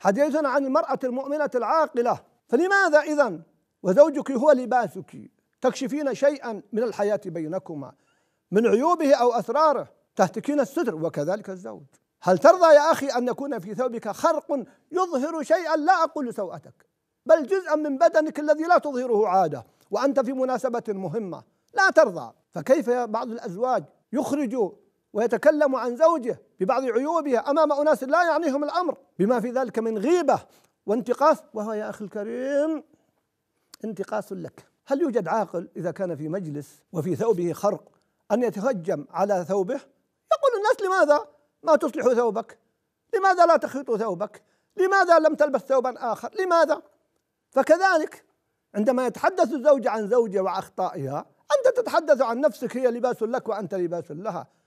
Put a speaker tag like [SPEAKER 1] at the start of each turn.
[SPEAKER 1] حديثنا عن المرأة المؤمنة العاقلة فلماذا إذا وزوجك هو لباسك تكشفين شيئا من الحياة بينكما من عيوبه أو أسراره تهتكين الستر وكذلك الزوج هل ترضى يا أخي أن يكون في ثوبك خرق يظهر شيئا لا أقول سوءتك بل جزءا من بدنك الذي لا تظهره عادة وأنت في مناسبة مهمة لا ترضى فكيف بعض الأزواج يخرج ويتكلم عن زوجه ببعض عيوبها أمام أناس لا يعنيهم الأمر بما في ذلك من غيبة وانتقاص وهو يا أخي الكريم انتقاص لك هل يوجد عاقل إذا كان في مجلس وفي ثوبه خرق أن يتهجم على ثوبه يقول الناس لماذا ما تصلح ثوبك لماذا لا تخيط ثوبك لماذا لم تلبس ثوبا آخر لماذا فكذلك عندما يتحدث الزوج عن زوجه وأخطائها أنت تتحدث عن نفسك هي لباس لك وأنت لباس لها